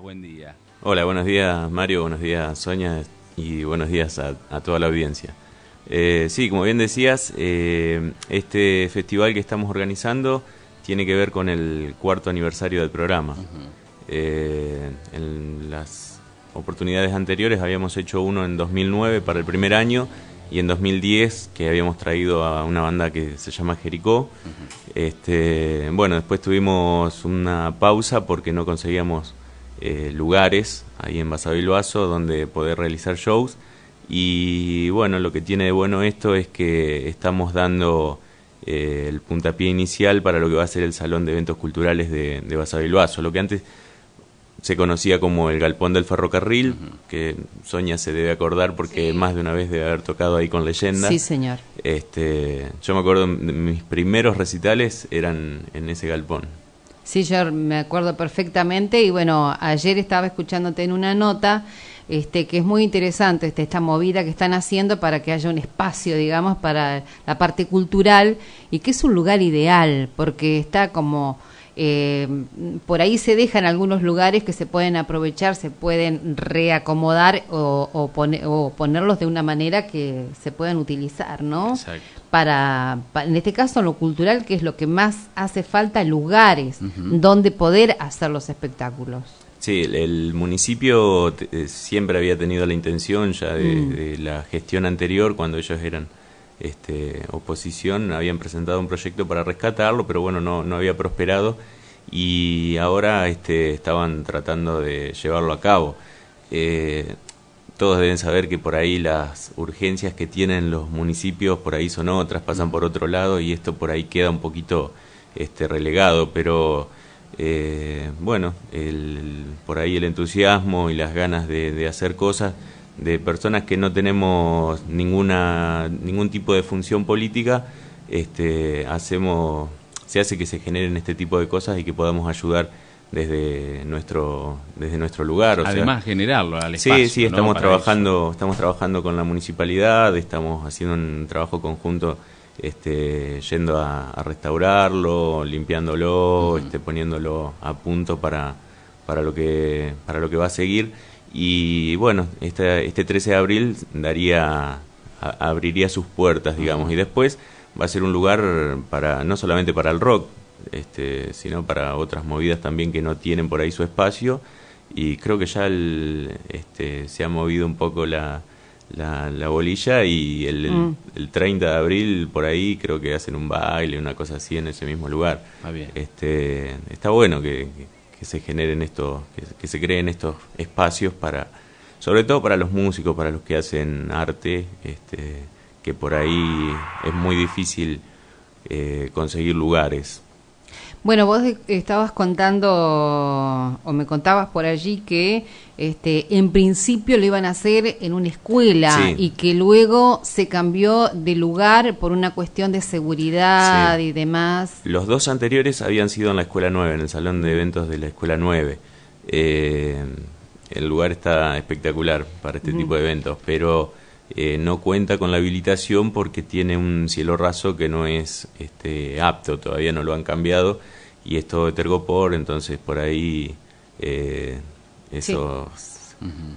Buen día. Hola, buenos días Mario, buenos días Sonia y buenos días a, toda la audiencia. Eh, sí, como bien decías, eh, este festival que estamos organizando tiene que ver con el cuarto aniversario del programa. Eh, en las oportunidades anteriores habíamos hecho uno en 2009 para el primer año y en 2010 que habíamos traído a una banda que se llama Jericó. Este, bueno, después tuvimos una pausa porque no conseguíamos eh, lugares ahí en Basavilbaso donde poder realizar shows. Y bueno, lo que tiene de bueno esto es que estamos dando eh, el puntapié inicial para lo que va a ser el Salón de Eventos Culturales de, de Basavilbaso, lo que antes se conocía como el Galpón del Ferrocarril, que Sonia se debe acordar porque más de una vez debe haber tocado ahí con leyenda. Sí, señor. Este, yo me acuerdo, mis primeros recitales eran en ese galpón. Sí, yo me acuerdo perfectamente y bueno, ayer estaba escuchándote en una nota este, que es muy interesante este, esta movida que están haciendo para que haya un espacio, digamos, para la parte cultural y que es un lugar ideal porque está como eh, por ahí se dejan algunos lugares que se pueden aprovechar, se pueden reacomodar o, ponerlos de una manera que se puedan utilizar, ¿no? Exacto. Para, en este caso, lo cultural, que es lo que más hace falta, lugares donde poder hacer los espectáculos. Sí, el, municipio eh, siempre había tenido la intención ya de mm. la gestión anterior, cuando ellos eran este, oposición habían presentado un proyecto para rescatarlo, pero bueno, no, había prosperado y ahora este, estaban tratando de llevarlo a cabo. Eh, todos deben saber que por ahí las urgencias que tienen los municipios por ahí son otras, pasan por otro lado y esto por ahí queda un poquito este, relegado, pero eh, bueno, por ahí el entusiasmo y las ganas de hacer cosas de personas que no tenemos ninguna ningún tipo de función política este hacemos se hace que se generen este tipo de cosas y que podamos ayudar desde nuestro desde nuestro lugar o además generarlo al espacio sí sí estamos trabajando estamos trabajando con la municipalidad estamos haciendo un trabajo conjunto este, yendo a, restaurarlo limpiándolo este, poniéndolo a punto para para lo que para lo que va a seguir y bueno, este, este 13 de abril daría, abriría sus puertas, digamos, y después va a ser un lugar para no solamente para el rock, este, sino para otras movidas también que no tienen por ahí su espacio. Y creo que ya este, se ha movido un poco la, la, bolilla y el, 30 mm. de abril por ahí creo que hacen un baile, una cosa así en ese mismo lugar. Ah, bien. Este, está bueno que que se generen estos, que, se creen estos espacios para, sobre todo para los músicos, para los que hacen arte, este, que por ahí es muy difícil eh, conseguir lugares bueno, vos estabas contando o me contabas por allí que este, en principio lo iban a hacer en una escuela y que luego se cambió de lugar por una cuestión de seguridad y demás. Los dos anteriores habían sido en la Escuela 9, en el salón de eventos de la Escuela 9. Eh, el lugar está espectacular para este tipo de eventos, pero eh, no cuenta con la habilitación porque tiene un cielo raso que no es este, apto, todavía no lo han cambiado y es todo tergopor, entonces por ahí eh, eso...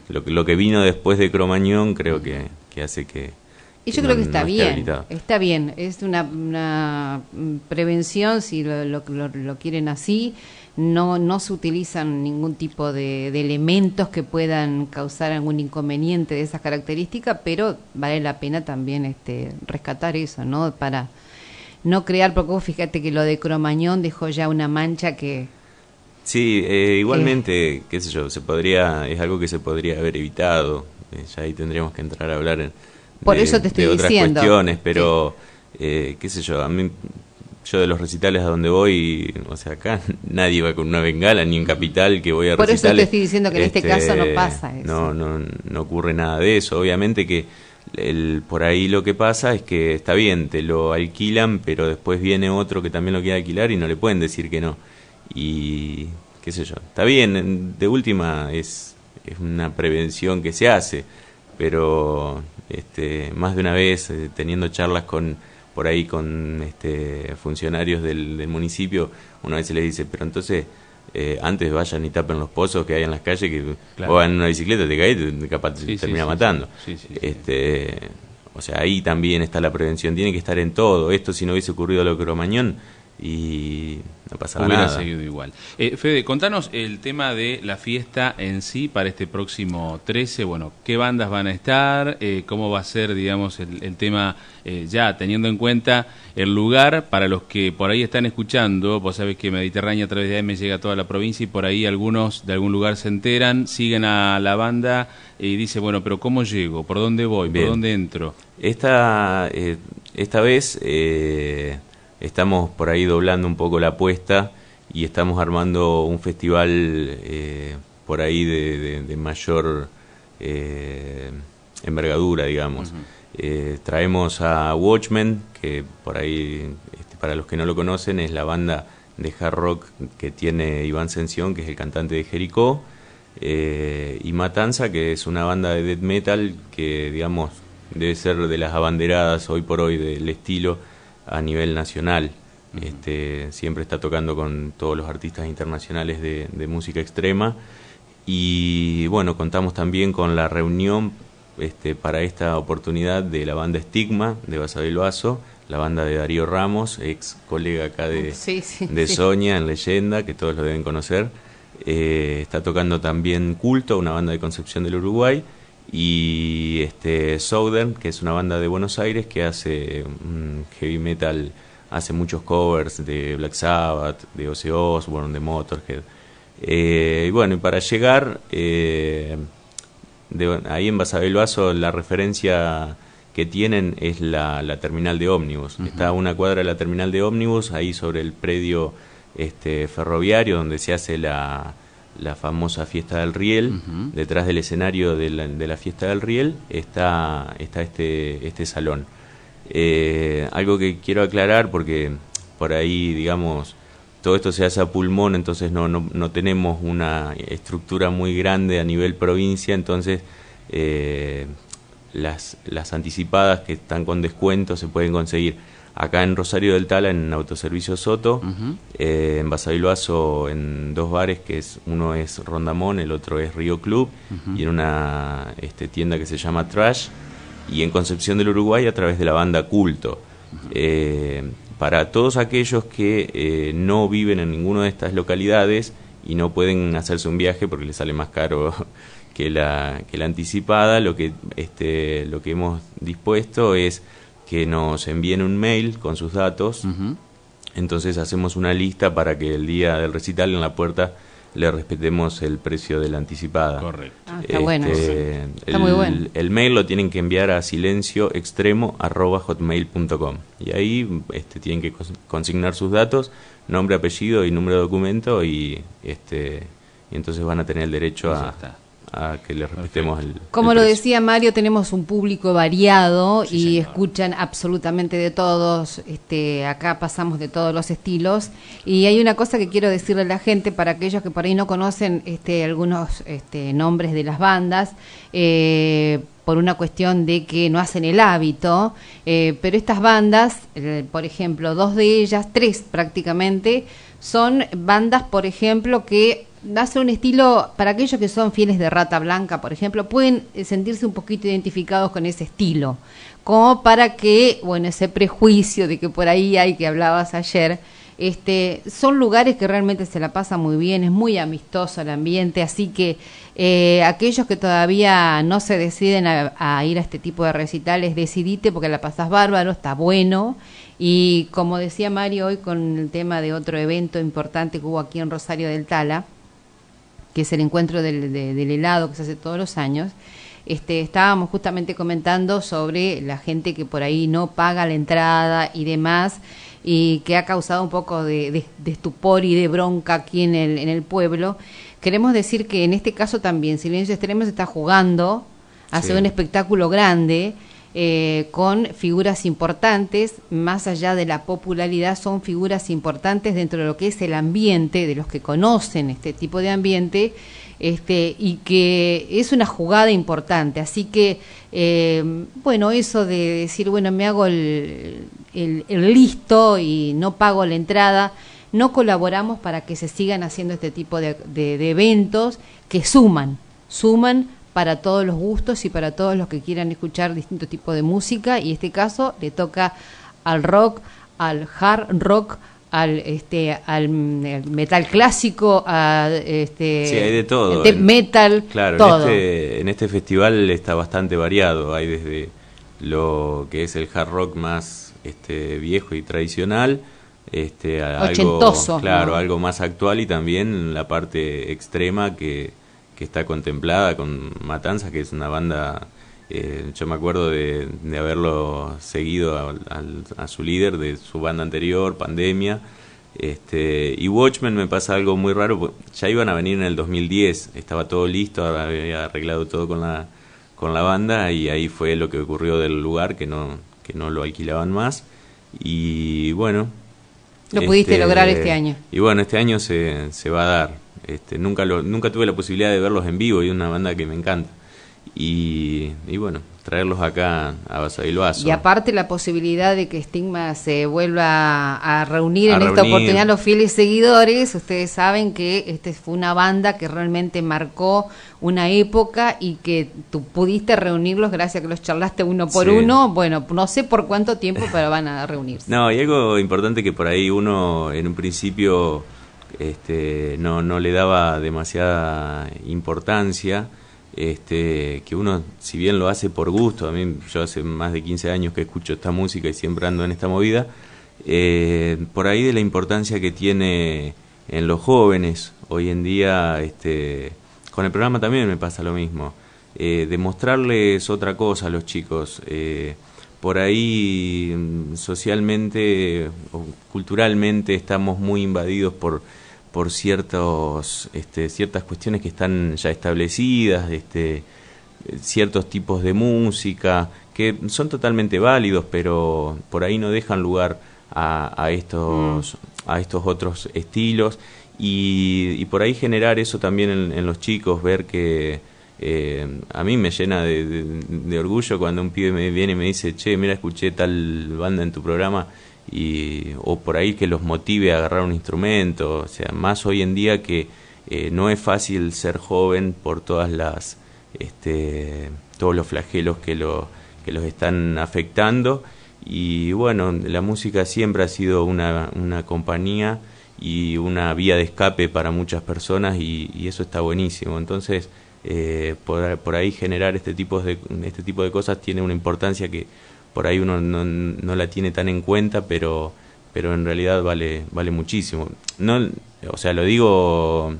lo, que vino después de Cromañón creo que, que, hace que... Y yo creo que está bien, está bien, es una, una prevención si lo, lo quieren así no, no se utilizan ningún tipo de, elementos que puedan causar algún inconveniente de esas características, pero vale la pena también este, rescatar eso, ¿no? Para no crear, porque vos fíjate que lo de Cromañón dejó ya una mancha que... Sí, eh, igualmente, qué sé yo, se podría, es algo que se podría haber evitado, eh, ya ahí tendríamos que entrar a hablar en, por eso te otras cuestiones, pero eh, qué sé yo, a yo de los recitales a donde voy, o sea, acá nadie va con una bengala, ni un Capital que voy a Por Por eso te estoy diciendo que en este, caso no este, pasa eso. No, no, no ocurre nada de eso. Obviamente que por ahí lo que pasa es que está bien, te lo alquilan, pero después viene otro que también lo quiere alquilar y no le pueden decir que no. Y qué sé yo, está bien, de última es, es una prevención que se hace, pero este, más de una vez eh, teniendo charlas con por ahí con este, funcionarios del, municipio, una vez se les dice, pero entonces eh, antes vayan y tapen los pozos que hay en las calles, que van en una bicicleta te caes y capaz te termina matando. este, O sea, ahí también está la prevención, tiene que estar en todo. Esto si no hubiese ocurrido a lo Mañón, y no pasa Hubiera nada. seguido igual. Eh, Fede, contanos el tema de la fiesta en sí para este próximo 13. Bueno, ¿qué bandas van a estar? Eh, ¿Cómo va a ser, digamos, el, tema eh, ya teniendo en cuenta el lugar para los que por ahí están escuchando? Vos sabés que Mediterránea a través de AM llega a toda la provincia y por ahí algunos de algún lugar se enteran, siguen a la banda y dicen, bueno, pero ¿cómo llego? ¿Por dónde voy? ¿Por dónde entro? Esta, eh, esta vez estamos por ahí doblando un poco la apuesta y estamos armando un festival eh, por ahí de, mayor eh, envergadura, digamos. Eh, traemos a Watchmen, que por ahí, este, para los que no lo conocen, es la banda de hard rock que tiene Iván Sensión, que es el cantante de Jericó, y Matanza, que es una banda de death metal que, digamos, debe ser de las abanderadas hoy por hoy del estilo a nivel nacional. este, siempre está tocando con todos los artistas internacionales de, música extrema. Y bueno, contamos también con la reunión este, para esta oportunidad de la banda Estigma de Basabel Vaso, la banda de Darío Ramos, ex colega acá de, de Sonia en Leyenda, que todos lo deben conocer. Eh, está tocando también Culto, una banda de Concepción del Uruguay y este Southern, que es una banda de Buenos Aires que hace mm, heavy metal, hace muchos covers de Black Sabbath, de Ozzy Osborne, de Motorhead. Eh, y bueno, y para llegar, eh, ahí en Basabel la referencia que tienen es la, la terminal de ómnibus. Está a una cuadra de la terminal de ómnibus, ahí sobre el predio este, ferroviario donde se hace la, la famosa fiesta del riel. Detrás del escenario de la, fiesta del riel está, está este, este salón. Eh, algo que quiero aclarar porque por ahí, digamos, todo esto se hace a pulmón, entonces no, tenemos una estructura muy grande a nivel provincia, entonces eh, las, las anticipadas que están con descuento se pueden conseguir acá en Rosario del Tala en Autoservicio Soto, en eh, en en dos bares que es uno es Rondamón, el otro es Río Club y en una este, tienda que se llama Trash y en Concepción del Uruguay a través de la banda Culto. Eh, para todos aquellos que eh, no viven en ninguna de estas localidades y no pueden hacerse un viaje porque les sale más caro que la, que la anticipada, lo que, este, lo que hemos dispuesto es que nos envíen un mail con sus datos. Entonces hacemos una lista para que el día del recital en la puerta le respetemos el precio de la anticipada. Correcto. Ah, está bueno. Este, está el, muy bueno. El mail lo tienen que enviar a silencioextremo.hotmail.com y ahí este, tienen que consignar sus datos, nombre, apellido y número de documento y, este, y entonces van a tener el derecho a a que le Como lo decía Mario, tenemos un público variado y escuchan absolutamente de todos. Este, acá pasamos de todos los estilos. Y hay una cosa que quiero decirle a la gente, para aquellos que por ahí no conocen este, algunos este, nombres de las bandas. Eh, por una cuestión de que no hacen el hábito, eh, pero estas bandas, eh, por ejemplo, dos de ellas, tres prácticamente, son bandas, por ejemplo, que Va a ser un estilo, para aquellos que son fieles de Rata Blanca, por ejemplo, pueden eh, sentirse un poquito identificados con ese estilo, como para que, bueno, ese prejuicio de que por ahí hay que hablabas ayer, este, son lugares que realmente se la pasa muy bien, es muy amistoso el ambiente, así que eh, aquellos que todavía no se deciden a, ir a este tipo de recitales, decidite porque la pasas bárbaro, está bueno. Y como decía Mario hoy con el tema de otro evento importante que hubo aquí en Rosario del Tala, que es el encuentro del, helado que se hace todos los años, este, estábamos justamente comentando sobre la gente que por ahí no paga la entrada y demás, y que ha causado un poco de, estupor y de bronca aquí en el, en el pueblo. Queremos decir que en este caso también Silencio se está jugando, hace un espectáculo grande eh, con figuras importantes, más allá de la popularidad, son figuras importantes dentro de lo que es el ambiente, de los que conocen este tipo de ambiente, este, y que es una jugada importante. Así que, eh, bueno, eso de decir, bueno, me hago el, listo y no pago la entrada, no colaboramos para que se sigan haciendo este tipo de eventos que suman, suman para todos los gustos y para todos los que quieran escuchar distintos tipos de música y en este caso le toca al rock, al hard rock, al este al, metal clásico, a este metal, claro, este, En, este, festival está bastante variado, hay desde lo que es el hard rock más este viejo y tradicional, este algo claro, algo más actual y también la parte extrema que que está contemplada con Matanzas, que es una banda, eh, yo me acuerdo de, de haberlo seguido a, su líder de su banda anterior, Pandemia. Este, y Watchmen me pasa algo muy raro, pues, ya iban a venir en el 2010, estaba todo listo, había arreglado todo con la, con la banda y ahí fue lo que ocurrió del lugar, que no, que no lo alquilaban más. Y bueno. Lo pudiste este, lograr este año. Y bueno, este año se, se va a dar este, nunca, nunca tuve la posibilidad de verlos en vivo y es una banda que me encanta. Y, bueno, traerlos acá a Basavilbaso. Y aparte la posibilidad de que Stigma se vuelva a reunir en esta oportunidad los fieles seguidores. Ustedes saben que este fue una banda que realmente marcó una época y que tú pudiste reunirlos gracias a que los charlaste uno por uno. Bueno, no sé por cuánto tiempo, pero van a reunirse. No, y algo importante que por ahí uno en un principio este, no, no le daba demasiada importancia, este, que uno, si bien lo hace por gusto, a mí yo hace más de 15 años que escucho esta música y siempre ando en esta movida, eh, por ahí de la importancia que tiene en los jóvenes hoy en día, este, con el programa también me pasa lo mismo, eh, demostrarles otra cosa a los chicos. Eh, por ahí mm, socialmente o culturalmente estamos muy invadidos por, ciertos, este, ciertas cuestiones que están ya establecidas, este, ciertos tipos de música, que son totalmente válidos, pero por ahí no dejan lugar a, estos, a estos otros estilos. Y, por ahí generar eso también en los chicos, ver que eh, a mí me llena de, orgullo cuando un pibe me viene y me dice, che, mira, escuché tal banda en tu programa, y, o por ahí que los motive a agarrar un instrumento, o sea, más hoy en día que eh, no es fácil ser joven por todas las, este, todos los flagelos que, que los están afectando, y bueno, la música siempre ha sido una, compañía y una vía de escape para muchas personas y eso está buenísimo, entonces eh, por, ahí generar este tipo, de, este tipo de cosas tiene una importancia que por ahí uno no, la tiene tan en cuenta, pero, pero en realidad vale, vale muchísimo. o sea, lo digo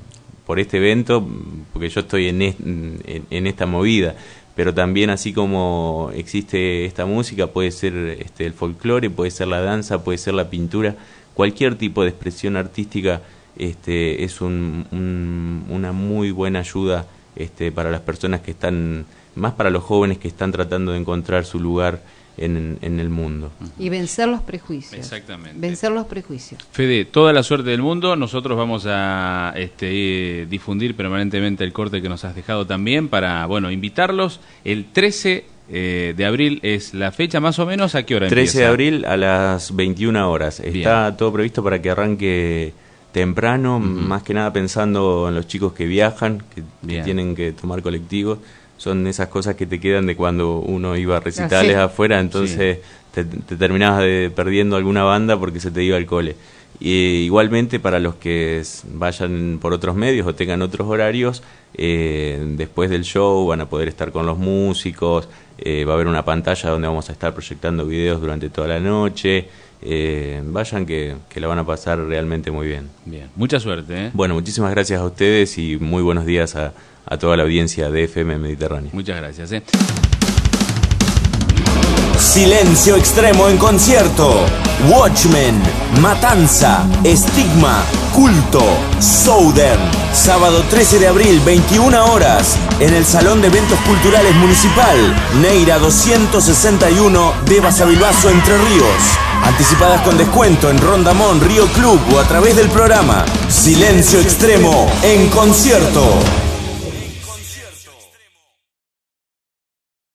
por este evento, porque yo estoy en, esta movida, pero también así como existe esta música, puede ser este, el folclore, puede ser la danza, puede ser la pintura, cualquier tipo de expresión artística este, es un, una muy buena ayuda este, para las personas que están, más para los jóvenes que están tratando de encontrar su lugar en, el mundo. Y vencer los prejuicios. Exactamente. Vencer los prejuicios. Fede, toda la suerte del mundo. Nosotros vamos a este, eh, difundir permanentemente el corte que nos has dejado también para, bueno, invitarlos. El 13 eh, de abril es la fecha, más o menos, ¿a qué hora 13 de abril a las 21 horas. Está todo previsto para que arranque temprano, más que nada pensando en los chicos que viajan, que, tienen que tomar colectivos. Son esas cosas que te quedan de cuando uno iba a recitales afuera, entonces te, terminabas perdiendo alguna banda porque se te iba al cole. Y, igualmente para los que vayan por otros medios o tengan otros horarios, eh, después del show van a poder estar con los músicos, eh, va a haber una pantalla donde vamos a estar proyectando videos durante toda la noche. Eh, vayan que, que, la van a pasar realmente muy bien. Bien, mucha suerte. ¿eh? Bueno, muchísimas gracias a ustedes y muy buenos días a, toda la audiencia de FM Mediterráneo. Muchas gracias. ¿eh? Silencio extremo en concierto. Watchmen, Matanza, Estigma, Culto, Southern. Sábado 13 de abril, 21 horas, en el Salón de Eventos Culturales Municipal, Neira 261 de Basavilbaso, Entre Ríos. Anticipadas con descuento en Rondamón, Río Club o a través del programa Silencio Extremo en concierto.